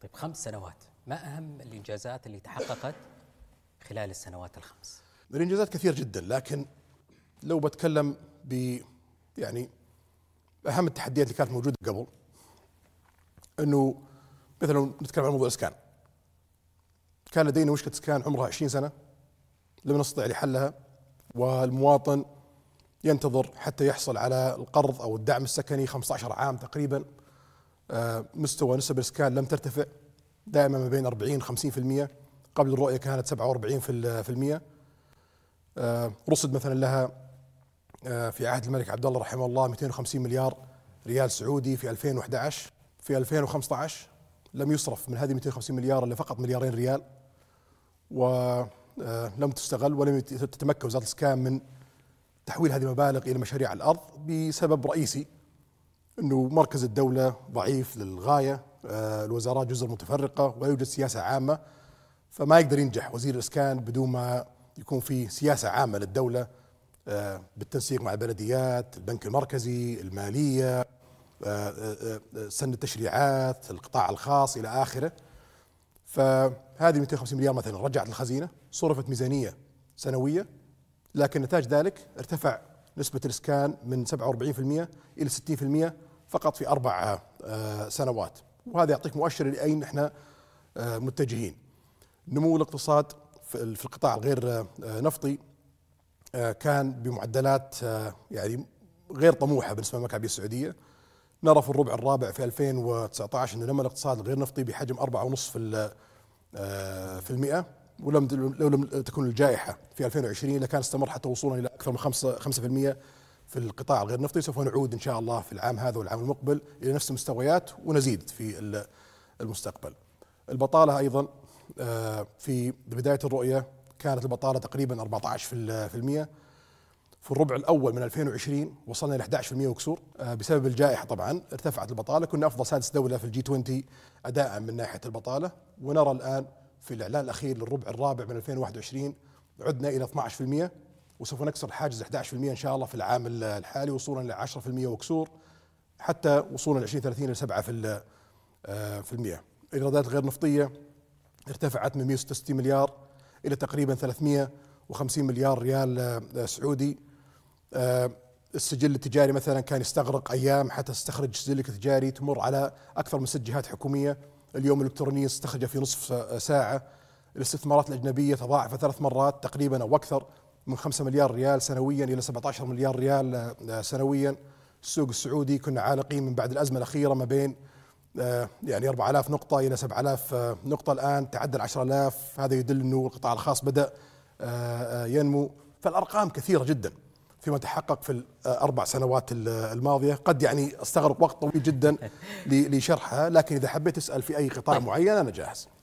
طيب خمس سنوات ما أهم الإنجازات اللي تحققت خلال السنوات الخمس الإنجازات كثير جدا لكن لو بتكلم ب يعني أهم التحديات اللي كانت موجودة قبل أنه مثلا نتكلم عن موضوع الإسكان كان لدينا مشكلة إسكان عمرها 20 سنة لم نستطع لحلها والمواطن ينتظر حتى يحصل على القرض أو الدعم السكني 15 عام تقريبا آه، مستوى نسب الاسكان لم ترتفع دائما ما بين 40 50% قبل الرؤيه كانت 47% آه، رصد مثلا لها آه، في عهد الملك عبد الله رحمه الله 250 مليار ريال سعودي في 2011 في 2015 لم يصرف من هذه 250 مليار الا فقط مليارين ريال ولم تستغل ولم تتمكن وزاره الاسكان من تحويل هذه المبالغ الى مشاريع الارض بسبب رئيسي انه مركز الدوله ضعيف للغايه آه، الوزارات جزر متفرقه ولا يوجد سياسه عامه فما يقدر ينجح وزير الاسكان بدون ما يكون في سياسه عامه للدوله آه، بالتنسيق مع البلديات، البنك المركزي، الماليه، آه، سن التشريعات، القطاع الخاص الى اخره. فهذه 250 مليار مثلا رجعت الخزينه، صرفت ميزانيه سنويه لكن نتاج ذلك ارتفع نسبه الاسكان من 47% الى 60% فقط في أربع آه، سنوات وهذا يعطيك مؤشر لأين احنا آه، متجهين نمو الاقتصاد في القطاع الغير آه، نفطي كان بمعدلات يعني غير طموحة بالنسبة للمملكة العربية السعودية نرى في الربع الرابع في 2019 أن نمى الاقتصاد الغير نفطي بحجم 4.5 في المئة ولم لو لم تكن الجائحة في 2020 لكان استمر حتى وصولا إلى أكثر من 5% في القطاع غير نفطي سوف نعود إن شاء الله في العام هذا والعام المقبل إلى نفس المستويات ونزيد في المستقبل البطالة أيضا آه، في بداية الرؤية كانت البطالة تقريبا 14% في الربع الأول من 2020 وصلنا إلى 11% وكسور آه، بسبب الجائحة طبعا ارتفعت البطالة كنا أفضل سادس دولة في الجي 20 أداء من ناحية البطالة ونرى الآن في الإعلان الأخير للربع الرابع من 2021 عدنا إلى 12% وسوف نكسر حاجز 11% ان شاء الله في العام الحالي وصولا ل 10% وكسور حتى وصولا ل 2030 ل 7% الايرادات غير نفطيه ارتفعت من 166 مليار الى تقريبا 350 مليار ريال آه، سعودي آه، السجل التجاري مثلا كان يستغرق ايام حتى تستخرج سجلك التجاري تمر على اكثر من ست جهات حكوميه اليوم الالكترونيه تستخرجه في نصف آه، ساعه الاستثمارات الاجنبيه تضاعفت ثلاث مرات تقريبا او اكثر من 5 مليار ريال سنويا إلى 17 مليار ريال آه، آه، سنويا السوق السعودي كنا عالقين من بعد الأزمة الأخيرة ما بين آه، يعني 4000 نقطة إلى 7000 نقطة الآن تعدى 10000 هذا يدل أنه القطاع الخاص بدأ ينمو فالأرقام كثيرة جدا فيما تحقق في الأربع سنوات الماضية قد يعني استغرق وقت طويل جدا لشرحها لكن إذا حبيت تسأل في أي قطاع طيب. معين أنا جاهز